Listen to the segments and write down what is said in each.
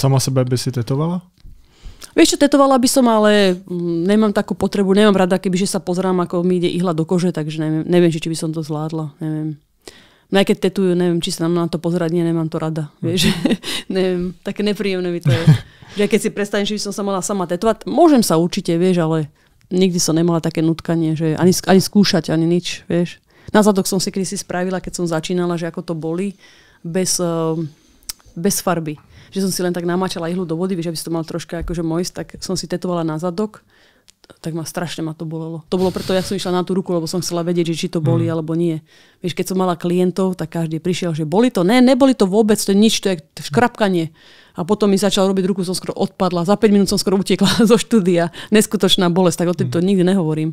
Sama sebe by si tetovala? Vieš čo, tetovala by som, ale mm, nemám takú potrebu, nemám rada, keby že sa pozrám, ako mi ide ihla do kože, takže neviem, neviem či by som to zvládla, neviem. No aj keď tetujú, neviem, či sa nám na to pozerať, nie, nemám to rada. Mhm. Vieš, mm. neviem, také nepríjemné mi to je. že keď si predstavím, že by som sa mala sama tetovať, môžem sa určite, vieš, ale nikdy som nemala také nutkanie, že ani, ani skúšať, ani nič, vieš. Na zadok som si si spravila, keď som začínala, že ako to boli, bez, eh, bez farby že som si len tak namáčala ihlu do vody, vieš, aby si to mal troška akože mojsť, tak som si tetovala na zadok tak ma strašne ma to bolelo. To bolo preto, ja som išla na tú ruku, lebo som chcela vedieť, že či to mm. boli mm. alebo nie. Vieš, keď som mala klientov, tak každý prišiel, že boli to, ne, neboli to vôbec, to je nič, to je škrapkanie. A potom mi začal robiť ruku, som skoro odpadla, za 5 minút som skoro utiekla zo štúdia. Neskutočná bolesť, tak o tým to mm. nikdy nehovorím.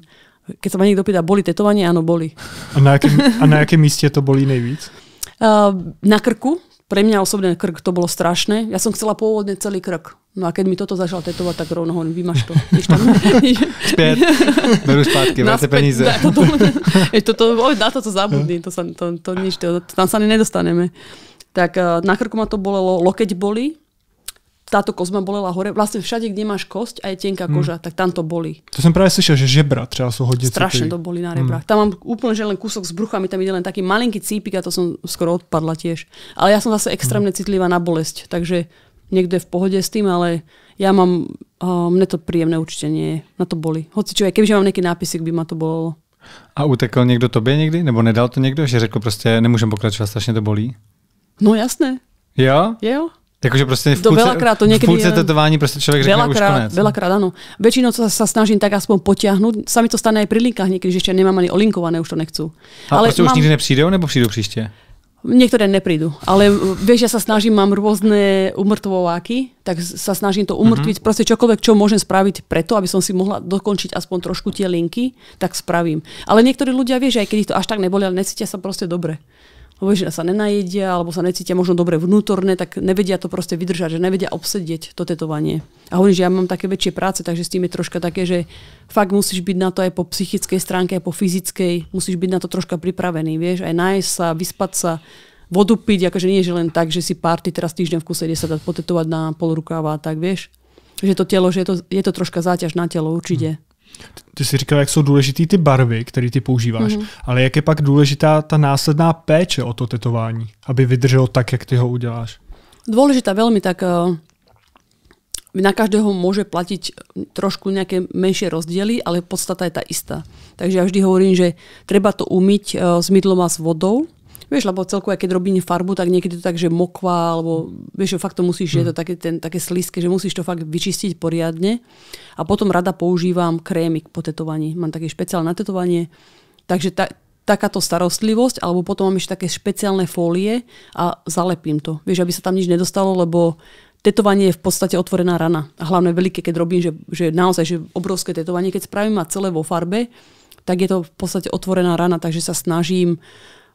Keď sa ma niekto pýta, boli tetovanie? Áno, boli. A na akom a na mieste to boli nejvíc? Uh, ehm, na krku, pre mňa osobne krk to bolo strašné. Ja som chcela pôvodne celý krk. No a keď mi toto začal tetovať, tak rovno hovorím, vymaš to. Späť, berú spátky, vráte peníze. Na toto, toto, na toto zabudni, to, sa, to, to nič, to, tam sa ani nedostaneme. Tak eh, na krku ma to bolelo, lokeť boli, táto kozma bolela hore. Vlastne všade, kde máš kosť a je tenká hmm. koža, tak tam to bolí. To som práve slyšel, že žebra třeba sú hodne Strašne to bolí na hmm. rebrách. Hmm. Tam mám úplne že len kúsok s bruchami, tam ide len taký malinký cípik a to som skoro odpadla tiež. Ale ja som zase extrémne hmm. citlivá na bolesť, takže niekto je v pohode s tým, ale ja mám, uh, mne to príjemné určite nie Na to boli. Hoci čo, aj kebyže mám nejaký nápisik, by ma to bolo. A utekl niekto tobie niekdy? Nebo nedal to niekto? Že řekl proste, nemôžem pokračovať, strašne to bolí? No jasné. Jo? Jo. Takže proste v půlce, to niekedy, v půlce tetování prostě člověk řekne veľakrát, už konec. Veľakrát, áno. Väčšinou sa, sa snažím tak aspoň potiahnuť. Sami to stane aj pri linkách niekedy, že ešte nemám ani olinkované, už to nechcú. A Ale prostě mám... už nikdy nepřijdou, nebo přijdou příště? Niektoré neprídu, ale vieš, ja sa snažím, mám rôzne umrtvováky, tak sa snažím to mhm. umrtviť, mm-hmm. proste čokoľvek, čo môžem spraviť preto, aby som si mohla dokončiť aspoň trošku tie linky, tak spravím. Ale niektorí ľudia, vieš, aj keď ich to až tak neboli, ale necítia sa proste dobre lebo že sa nenajedia, alebo sa necítia možno dobre vnútorne, tak nevedia to proste vydržať, že nevedia obsedieť to tetovanie. A hovorím, že ja mám také väčšie práce, takže s tým je troška také, že fakt musíš byť na to aj po psychickej stránke, aj po fyzickej, musíš byť na to troška pripravený, vieš, aj nájsť sa, vyspať sa, vodu piť, akože nie je len tak, že si párty teraz týždeň v kuse ide sa dať potetovať na polrukáva, a tak vieš. Že to telo, že je to, je to troška záťaž na telo určite. Ty jsi říkal, jak jsou důležitý ty barvy, které ty používáš, mm-hmm. ale jak je pak důležitá ta následná péče o to tetování, aby vydrželo tak, jak ty ho uděláš? Dôležitá veľmi, tak eh, na každého môže platiť trošku nejaké menšie rozdiely, ale podstata je tá istá. Takže ja vždy hovorím, že treba to umyť eh, s mydlom a s vodou, Vieš, lebo celkovo, keď robí farbu, tak niekedy to tak, že mokvá, alebo vieš, že fakt to musíš, že je to hm. také, ten, také sliské, že musíš to fakt vyčistiť poriadne. A potom rada používam krémik po tetovaní. Mám také špeciálne natetovanie. Takže ta, takáto starostlivosť, alebo potom mám ešte také špeciálne fólie a zalepím to. Vieš, aby sa tam nič nedostalo, lebo tetovanie je v podstate otvorená rana. A hlavne veľké, keď robím, že, že naozaj že obrovské tetovanie, keď spravím a celé vo farbe, tak je to v podstate otvorená rana, takže sa snažím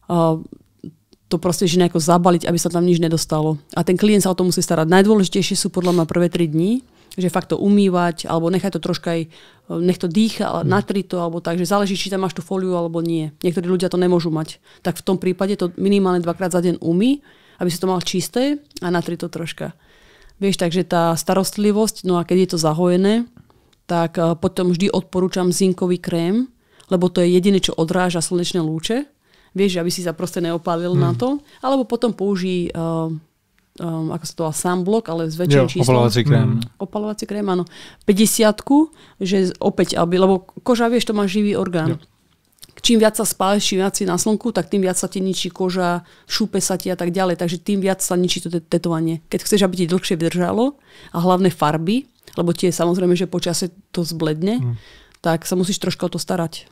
uh, to proste že nejako zabaliť, aby sa tam nič nedostalo. A ten klient sa o to musí starať. Najdôležitejšie sú podľa mňa prvé 3 dní, že fakt to umývať, alebo nechaj to troška aj, e, nech to dýcha, ale mhm. natri to, alebo tak, že záleží, či tam máš tú fóliu alebo nie. Niektorí ľudia to nemôžu mať. Tak v tom prípade to minimálne dvakrát za deň umí, aby si to mal čisté a natri to troška. Vieš, takže tá starostlivosť, no a keď je to zahojené, tak e, potom vždy odporúčam zinkový krém, lebo to je jediné, čo odráža slnečné lúče vieš, aby si sa proste neopálil mm. na mhm. to. Alebo potom použij uh, um, ako sa to volá, sunblock, ale s väčším číslom. Opalovací krém. Mm. Opalovací krém, áno. 50 že opäť, aby, lebo koža, vieš, to má živý orgán. Jo. Čím viac sa spáleš, čím viac si na slnku, tak tým viac sa ti ničí koža, šúpe sa ti a tak ďalej. Takže tým viac sa ničí to tetovanie. Keď chceš, aby ti dlhšie vydržalo a hlavne farby, lebo tie samozrejme, že počasie to zbledne, mm. tak sa musíš troška o to starať.